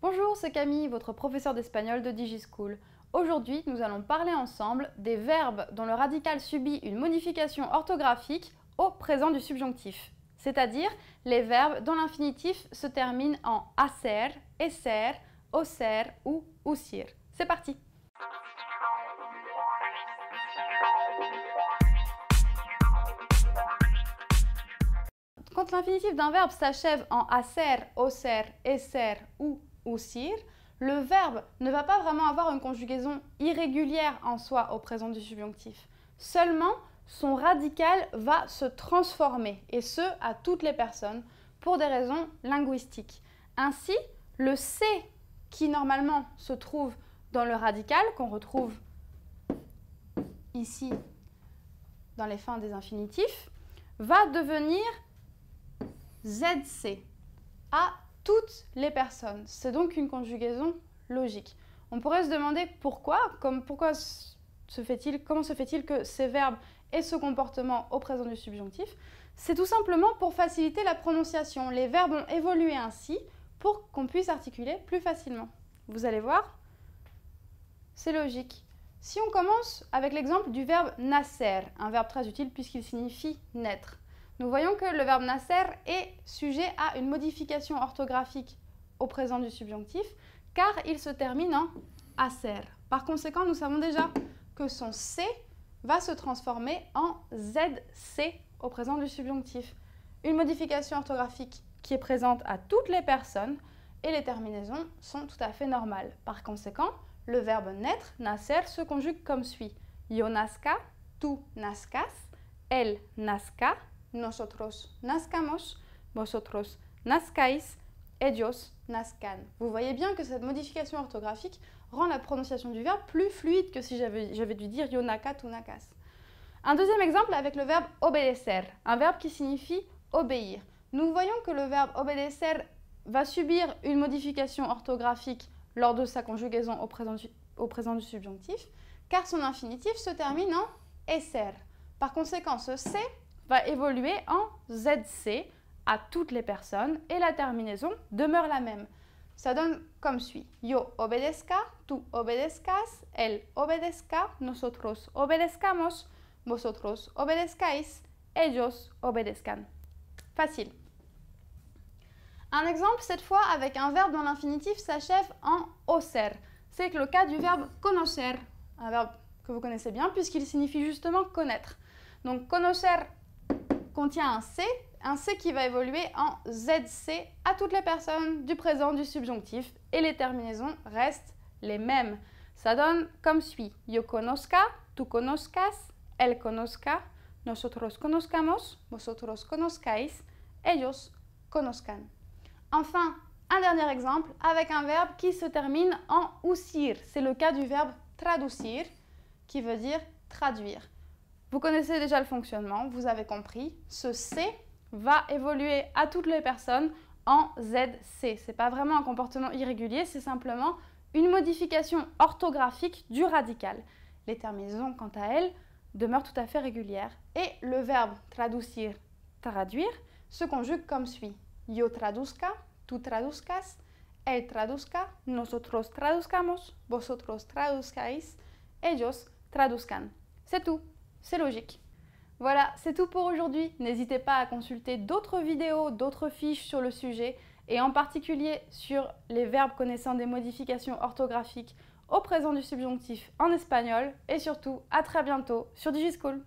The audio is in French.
Bonjour, c'est Camille, votre professeur d'espagnol de DigiSchool. Aujourd'hui, nous allons parler ensemble des verbes dont le radical subit une modification orthographique au présent du subjonctif, c'est-à-dire les verbes dont l'infinitif se termine en hacer, esser, oser ou usir. C'est parti Quand l'infinitif d'un verbe s'achève en hacer, oser, esser ou le verbe ne va pas vraiment avoir une conjugaison irrégulière en soi au présent du subjonctif. Seulement, son radical va se transformer, et ce, à toutes les personnes, pour des raisons linguistiques. Ainsi, le C qui normalement se trouve dans le radical, qu'on retrouve ici dans les fins des infinitifs, va devenir ZC, a toutes les personnes. C'est donc une conjugaison logique. On pourrait se demander pourquoi, comme pourquoi se fait-il, comment se fait-il que ces verbes et ce comportement au présent du subjonctif C'est tout simplement pour faciliter la prononciation. Les verbes ont évolué ainsi pour qu'on puisse articuler plus facilement. Vous allez voir, c'est logique. Si on commence avec l'exemple du verbe nasser, un verbe très utile puisqu'il signifie naître. Nous voyons que le verbe nasser est sujet à une modification orthographique au présent du subjonctif, car il se termine en acer ». Par conséquent, nous savons déjà que son C va se transformer en ZC au présent du subjonctif. Une modification orthographique qui est présente à toutes les personnes et les terminaisons sont tout à fait normales. Par conséquent, le verbe naître, nasser, se conjugue comme suit. Yo nasca, tu nascas, Elle nasca nosotros nazcamos, vosotros nazcáis, ellos nazcan. Vous voyez bien que cette modification orthographique rend la prononciation du verbe plus fluide que si j'avais dû dire yo nakat nakas. Un deuxième exemple avec le verbe obedecer, un verbe qui signifie obéir. Nous voyons que le verbe obedecer va subir une modification orthographique lors de sa conjugaison au présent du, subjonctif, car son infinitif se termine en esser. Par conséquent, ce va évoluer en ZC à toutes les personnes et la terminaison demeure la même. Ça donne comme suit. Yo obedezca, tu obedezcas, él obedezca, nosotros obedezcamos, vosotros obedezcáis, ellos obedezcan. Facile. Un exemple cette fois avec un verbe dont l'infinitif s'achève en oser. C'est le cas du verbe conocer, un verbe que vous connaissez bien puisqu'il signifie justement connaître. Donc conocer contient un C, un C qui va évoluer en ZC à toutes les personnes du présent du subjonctif et les terminaisons restent les mêmes. Ça donne comme suit. Yo conozca, conozcas, él conozca, nosotros conozcamos, vosotros conozcáis, ellos conozcan. Enfin, un dernier exemple avec un verbe qui se termine en usir C'est le cas du verbe traducir qui veut dire traduire. Vous connaissez déjà le fonctionnement, vous avez compris. Ce C va évoluer à toutes les personnes en ZC. Ce n'est pas vraiment un comportement irrégulier, c'est simplement une modification orthographique du radical. Les terminaisons, quant à elles, demeurent tout à fait régulières. Et le verbe traducir, traduire, se conjugue comme suit. Yo traduzca, tu traduzcas, él traduzca, nosotros traduzcamos, vosotros traduzcáis, ellos traduzcan. C'est tout c'est logique. Voilà, c'est tout pour aujourd'hui. N'hésitez pas à consulter d'autres vidéos, d'autres fiches sur le sujet, et en particulier sur les verbes connaissant des modifications orthographiques au présent du subjonctif en espagnol. Et surtout, à très bientôt sur DigiSchool.